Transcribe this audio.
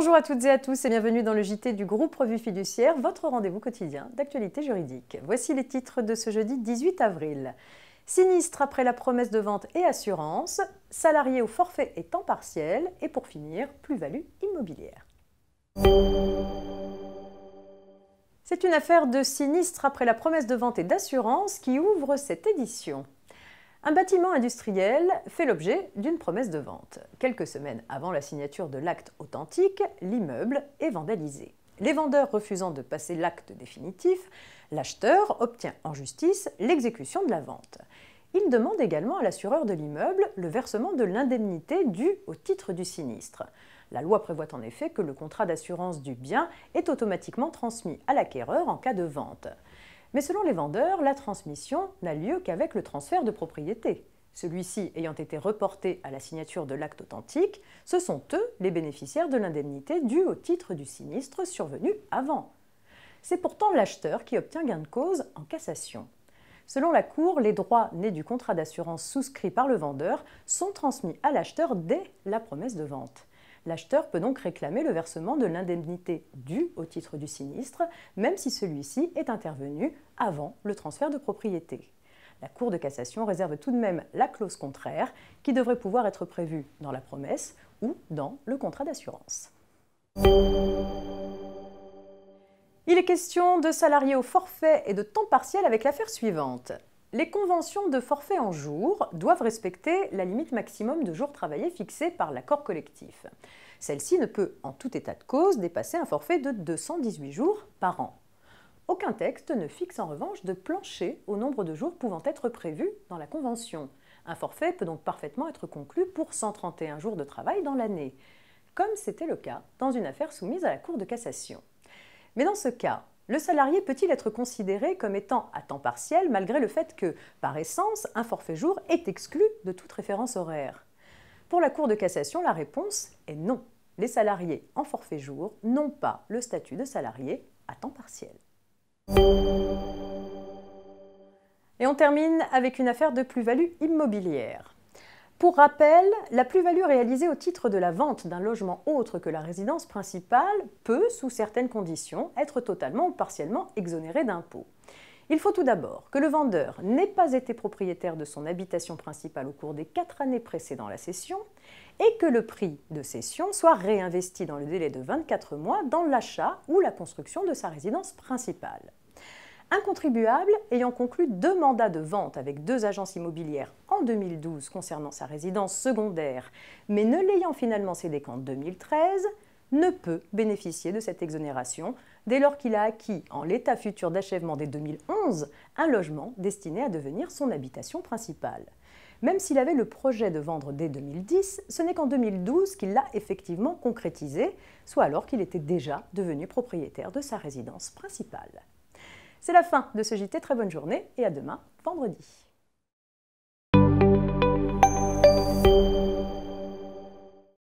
Bonjour à toutes et à tous et bienvenue dans le JT du groupe Revue Fiduciaire, votre rendez-vous quotidien d'actualité juridique. Voici les titres de ce jeudi 18 avril. Sinistre après la promesse de vente et assurance, salarié au forfait et temps partiel, et pour finir, plus-value immobilière. C'est une affaire de sinistre après la promesse de vente et d'assurance qui ouvre cette édition. Un bâtiment industriel fait l'objet d'une promesse de vente. Quelques semaines avant la signature de l'acte authentique, l'immeuble est vandalisé. Les vendeurs refusant de passer l'acte définitif, l'acheteur obtient en justice l'exécution de la vente. Il demande également à l'assureur de l'immeuble le versement de l'indemnité due au titre du sinistre. La loi prévoit en effet que le contrat d'assurance du bien est automatiquement transmis à l'acquéreur en cas de vente. Mais selon les vendeurs, la transmission n'a lieu qu'avec le transfert de propriété. Celui-ci ayant été reporté à la signature de l'acte authentique, ce sont eux les bénéficiaires de l'indemnité due au titre du sinistre survenu avant. C'est pourtant l'acheteur qui obtient gain de cause en cassation. Selon la Cour, les droits nés du contrat d'assurance souscrit par le vendeur sont transmis à l'acheteur dès la promesse de vente. L'acheteur peut donc réclamer le versement de l'indemnité due au titre du sinistre, même si celui-ci est intervenu avant le transfert de propriété. La Cour de cassation réserve tout de même la clause contraire, qui devrait pouvoir être prévue dans la promesse ou dans le contrat d'assurance. Il est question de salariés au forfait et de temps partiel avec l'affaire suivante. Les conventions de forfait en jours doivent respecter la limite maximum de jours travaillés fixée par l'accord collectif. Celle-ci ne peut, en tout état de cause, dépasser un forfait de 218 jours par an. Aucun texte ne fixe en revanche de plancher au nombre de jours pouvant être prévus dans la convention. Un forfait peut donc parfaitement être conclu pour 131 jours de travail dans l'année, comme c'était le cas dans une affaire soumise à la Cour de cassation. Mais dans ce cas, le salarié peut-il être considéré comme étant à temps partiel malgré le fait que, par essence, un forfait jour est exclu de toute référence horaire Pour la Cour de cassation, la réponse est non. Les salariés en forfait jour n'ont pas le statut de salarié à temps partiel. Et on termine avec une affaire de plus-value immobilière. Pour rappel, la plus-value réalisée au titre de la vente d'un logement autre que la résidence principale peut, sous certaines conditions, être totalement ou partiellement exonérée d'impôts. Il faut tout d'abord que le vendeur n'ait pas été propriétaire de son habitation principale au cours des quatre années précédant la cession et que le prix de cession soit réinvesti dans le délai de 24 mois dans l'achat ou la construction de sa résidence principale. Un contribuable ayant conclu deux mandats de vente avec deux agences immobilières en 2012 concernant sa résidence secondaire, mais ne l'ayant finalement cédé qu'en 2013, ne peut bénéficier de cette exonération dès lors qu'il a acquis, en l'état futur d'achèvement dès 2011, un logement destiné à devenir son habitation principale. Même s'il avait le projet de vendre dès 2010, ce n'est qu'en 2012 qu'il l'a effectivement concrétisé, soit alors qu'il était déjà devenu propriétaire de sa résidence principale. C'est la fin de ce JT, très bonne journée et à demain, vendredi.